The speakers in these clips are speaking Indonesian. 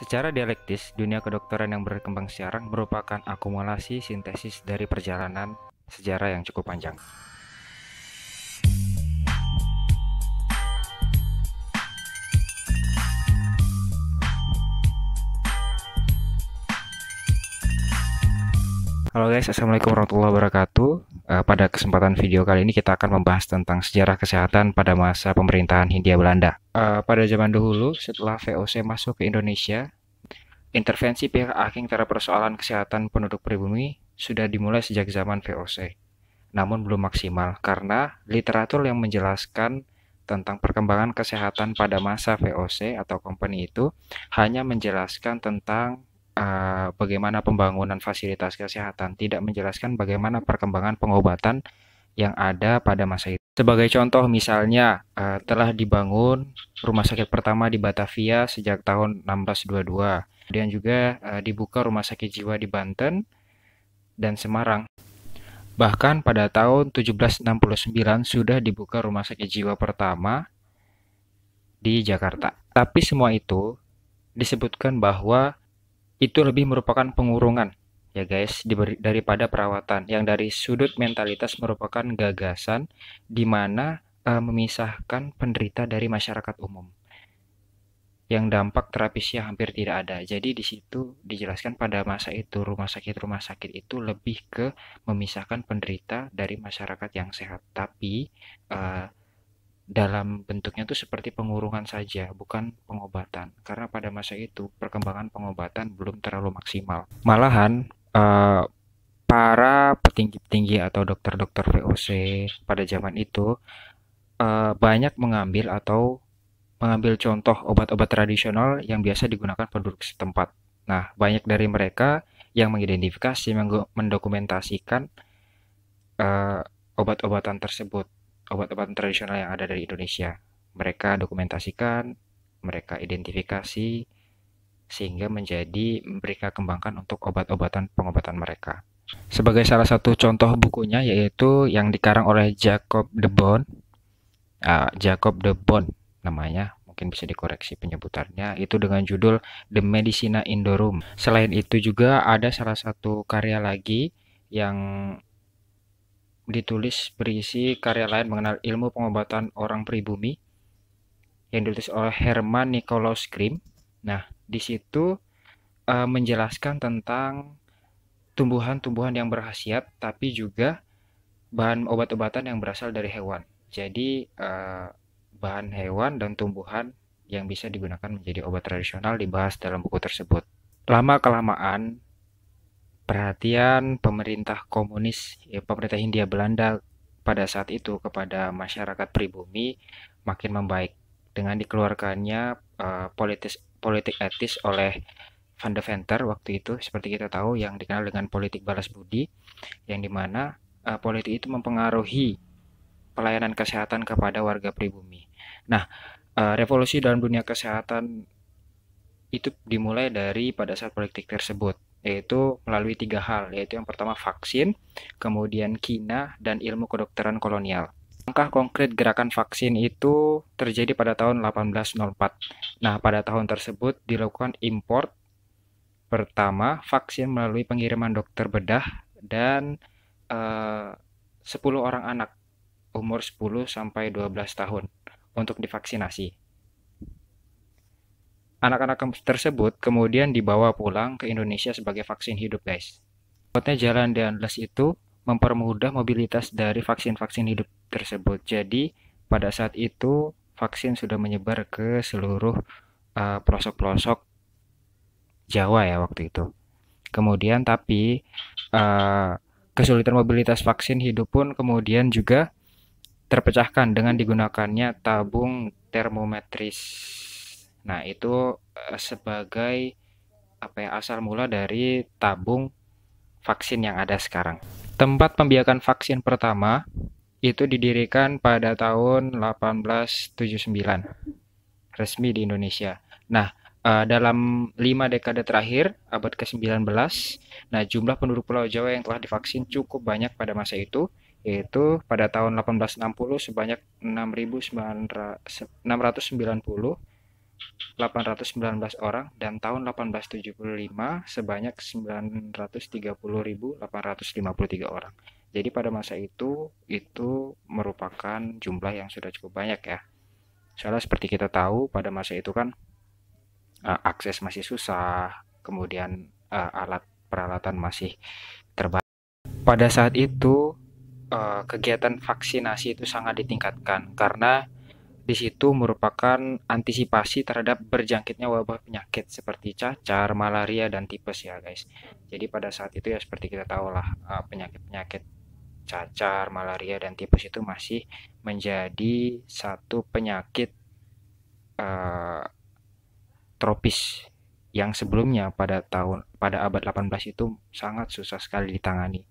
Secara dialektis, dunia kedokteran yang berkembang sekarang merupakan akumulasi sintesis dari perjalanan sejarah yang cukup panjang. Halo guys, assalamualaikum warahmatullahi wabarakatuh. Eh, pada kesempatan video kali ini kita akan membahas tentang sejarah kesehatan pada masa pemerintahan Hindia Belanda uh, pada zaman dahulu setelah VOC masuk ke Indonesia, intervensi pihak asing terhadap persoalan kesehatan penduduk pribumi sudah dimulai sejak zaman VOC. Namun belum maksimal karena literatur yang menjelaskan tentang perkembangan kesehatan pada masa VOC atau company itu hanya menjelaskan tentang uh, bagaimana pembangunan fasilitas kesehatan, tidak menjelaskan bagaimana perkembangan pengobatan yang ada pada masa itu. Sebagai contoh misalnya uh, telah dibangun rumah sakit pertama di Batavia sejak tahun 1622. Kemudian juga uh, dibuka rumah sakit jiwa di Banten dan Semarang. Bahkan pada tahun 1769 sudah dibuka rumah sakit jiwa pertama di Jakarta. Tapi semua itu disebutkan bahwa itu lebih merupakan pengurungan ya guys daripada perawatan yang dari sudut mentalitas merupakan gagasan di mana uh, memisahkan penderita dari masyarakat umum yang dampak terapisnya hampir tidak ada. Jadi di situ dijelaskan pada masa itu rumah sakit rumah sakit itu lebih ke memisahkan penderita dari masyarakat yang sehat. Tapi uh, dalam bentuknya itu seperti pengurungan saja, bukan pengobatan. Karena pada masa itu perkembangan pengobatan belum terlalu maksimal. Malahan uh, para petinggi-petinggi atau dokter-dokter VOC pada zaman itu uh, banyak mengambil atau mengambil contoh obat-obat tradisional yang biasa digunakan penduduk setempat. Nah, banyak dari mereka yang mengidentifikasi, mendokumentasikan uh, obat-obatan tersebut, obat-obatan tradisional yang ada dari Indonesia. Mereka dokumentasikan, mereka identifikasi, sehingga menjadi mereka kembangkan untuk obat-obatan pengobatan mereka. Sebagai salah satu contoh bukunya yaitu yang dikarang oleh Jacob de Bon, uh, ah, Jacob de Bon namanya, mungkin bisa dikoreksi penyebutannya, itu dengan judul The Medicina Indorum. Selain itu juga ada salah satu karya lagi yang ditulis berisi karya lain mengenal ilmu pengobatan orang pribumi yang ditulis oleh Herman Nicolaus Grimm. Nah, di situ uh, menjelaskan tentang tumbuhan-tumbuhan yang berhasiat tapi juga bahan obat-obatan yang berasal dari hewan. Jadi uh, bahan hewan dan tumbuhan yang bisa digunakan menjadi obat tradisional dibahas dalam buku tersebut. Lama kelamaan perhatian pemerintah komunis ya, pemerintah Hindia Belanda pada saat itu kepada masyarakat pribumi makin membaik dengan dikeluarkannya uh, politis politik etis oleh Van de Venter waktu itu seperti kita tahu yang dikenal dengan politik balas budi yang dimana uh, politik itu mempengaruhi pelayanan kesehatan kepada warga pribumi. Nah, uh, revolusi dalam dunia kesehatan itu dimulai dari pada saat politik tersebut yaitu melalui tiga hal yaitu yang pertama vaksin, kemudian kina dan ilmu kedokteran kolonial. Langkah konkret gerakan vaksin itu terjadi pada tahun 1804. Nah, pada tahun tersebut dilakukan import pertama vaksin melalui pengiriman dokter bedah dan eh, uh, 10 orang anak umur 10 sampai 12 tahun untuk divaksinasi. Anak-anak tersebut kemudian dibawa pulang ke Indonesia sebagai vaksin hidup, guys. Buatnya jalan dan les itu mempermudah mobilitas dari vaksin-vaksin hidup tersebut. Jadi pada saat itu vaksin sudah menyebar ke seluruh eh, pelosok-pelosok uh, Jawa ya waktu itu. Kemudian tapi uh, kesulitan mobilitas vaksin hidup pun kemudian juga terpecahkan dengan digunakannya tabung termometris. Nah, itu uh, sebagai apa ya asal mula dari tabung vaksin yang ada sekarang. Tempat pembiakan vaksin pertama itu didirikan pada tahun 1879 resmi di Indonesia. Nah, uh, dalam lima dekade terakhir abad ke-19, nah jumlah penduduk Pulau Jawa yang telah divaksin cukup banyak pada masa itu, yaitu pada tahun 1860 sebanyak 6.990 819 orang dan tahun 1875 sebanyak 930.853 orang. Jadi pada masa itu itu merupakan jumlah yang sudah cukup banyak ya. Soalnya seperti kita tahu pada masa itu kan uh, akses masih susah, kemudian uh, alat peralatan masih terbatas. Pada saat itu uh, kegiatan vaksinasi itu sangat ditingkatkan karena di situ merupakan antisipasi terhadap berjangkitnya wabah penyakit seperti cacar, malaria, dan tipes ya guys. Jadi pada saat itu ya seperti kita tahu lah penyakit-penyakit cacar, malaria, dan tipes itu masih menjadi satu penyakit uh, tropis yang sebelumnya pada tahun pada abad 18 itu sangat susah sekali ditangani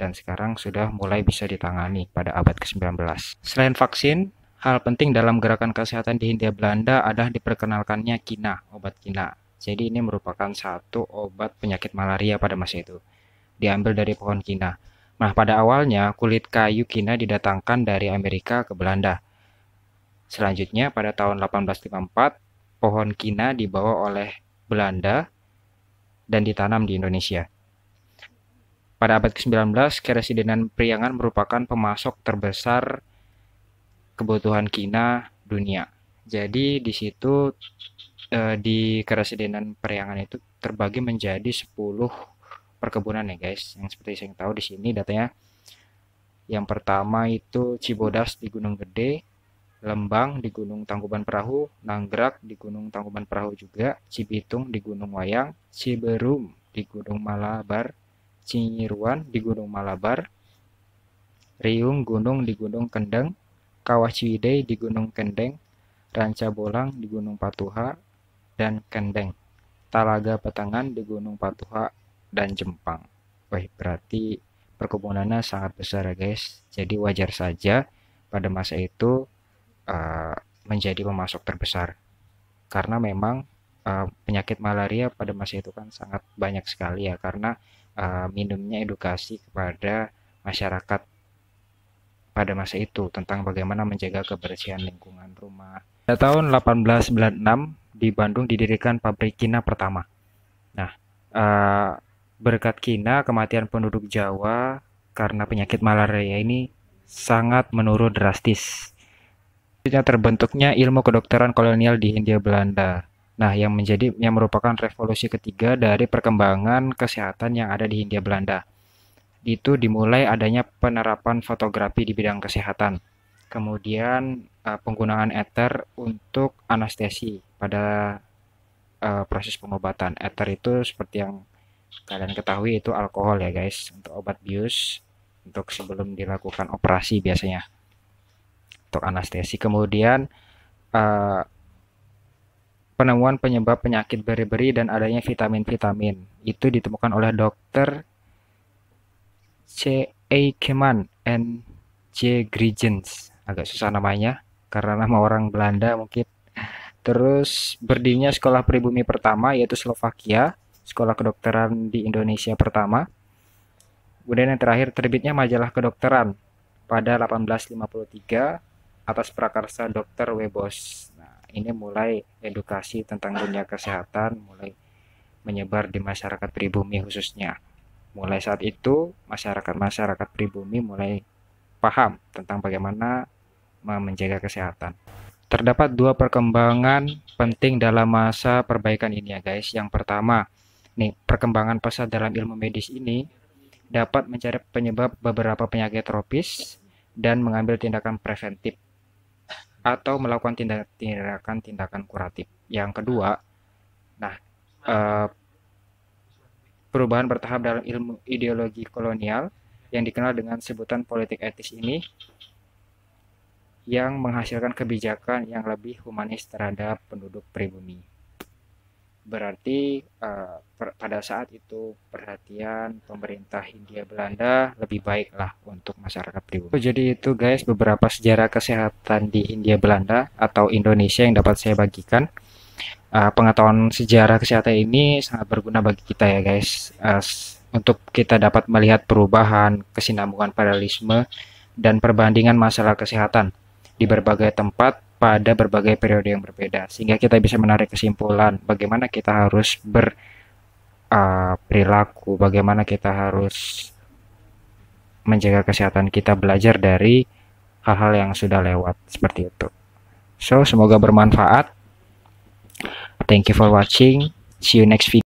dan sekarang sudah mulai bisa ditangani pada abad ke-19. Selain vaksin, hal penting dalam gerakan kesehatan di Hindia Belanda adalah diperkenalkannya kina, obat kina. Jadi ini merupakan satu obat penyakit malaria pada masa itu. Diambil dari pohon kina. Nah, pada awalnya kulit kayu kina didatangkan dari Amerika ke Belanda. Selanjutnya pada tahun 1854, pohon kina dibawa oleh Belanda dan ditanam di Indonesia. Pada abad ke-19, keresidenan Priangan merupakan pemasok terbesar kebutuhan kina dunia. Jadi di situ eh, di keresidenan Priangan itu terbagi menjadi 10 perkebunan ya guys. Yang seperti saya tahu di sini datanya yang pertama itu Cibodas di Gunung Gede, Lembang di Gunung Tangkuban Perahu, Nanggrak di Gunung Tangkuban Perahu juga, Cibitung di Gunung Wayang, Ciberum di Gunung Malabar, Cinyiruan di Gunung Malabar, Riung Gunung di Gunung Kendeng, Kawah Ciwidey di Gunung Kendeng, Ranca Bolang di Gunung Patuha, dan Kendeng. Talaga Petangan di Gunung Patuha dan Jepang. Wah berarti perkebunannya sangat besar ya guys. Jadi wajar saja pada masa itu uh, menjadi pemasok terbesar. Karena memang uh, penyakit malaria pada masa itu kan sangat banyak sekali ya karena uh, eh, minumnya edukasi kepada masyarakat pada masa itu tentang bagaimana menjaga kebersihan lingkungan rumah. Pada tahun 1896 di Bandung didirikan pabrik Cina pertama. Nah, uh, Berkat Kina, kematian penduduk Jawa karena penyakit malaria ini sangat menurun drastis. Terbentuknya ilmu kedokteran kolonial di Hindia Belanda. Nah, yang menjadi yang merupakan revolusi ketiga dari perkembangan kesehatan yang ada di Hindia Belanda. Itu dimulai adanya penerapan fotografi di bidang kesehatan. Kemudian eh, penggunaan ether untuk anestesi pada eh, proses pengobatan. Ether itu seperti yang kalian ketahui itu alkohol ya guys untuk obat bius untuk sebelum dilakukan operasi biasanya untuk anestesi kemudian uh, penemuan penyebab penyakit beri-beri dan adanya vitamin-vitamin itu ditemukan oleh dokter C. A. Keman and J. Grigens agak susah namanya karena nama orang Belanda mungkin terus berdirinya sekolah pribumi pertama yaitu Slovakia Sekolah Kedokteran di Indonesia pertama. Kemudian yang terakhir terbitnya majalah kedokteran pada 1853 atas prakarsa Dr. Webos. Nah, ini mulai edukasi tentang dunia kesehatan mulai menyebar di masyarakat pribumi khususnya. Mulai saat itu masyarakat-masyarakat pribumi mulai paham tentang bagaimana menjaga kesehatan. Terdapat dua perkembangan penting dalam masa perbaikan ini ya guys. Yang pertama, nih perkembangan pesat dalam ilmu medis ini dapat mencari penyebab beberapa penyakit tropis dan mengambil tindakan preventif atau melakukan tindakan-tindakan kuratif. Yang kedua, nah uh, perubahan bertahap dalam ilmu ideologi kolonial yang dikenal dengan sebutan politik etis ini yang menghasilkan kebijakan yang lebih humanis terhadap penduduk pribumi berarti uh, per, pada saat itu perhatian pemerintah Hindia Belanda lebih baiklah untuk masyarakat pribumi. Oh, jadi itu guys beberapa sejarah kesehatan di Hindia Belanda atau Indonesia yang dapat saya bagikan. Uh, pengetahuan sejarah kesehatan ini sangat berguna bagi kita ya guys uh, untuk kita dapat melihat perubahan kesinambungan paralisme dan perbandingan masalah kesehatan di berbagai tempat pada berbagai periode yang berbeda sehingga kita bisa menarik kesimpulan bagaimana kita harus berperilaku, ah, uh, bagaimana kita harus menjaga kesehatan kita belajar dari hal-hal yang sudah lewat seperti itu. So, semoga bermanfaat. Thank you for watching. See you next video.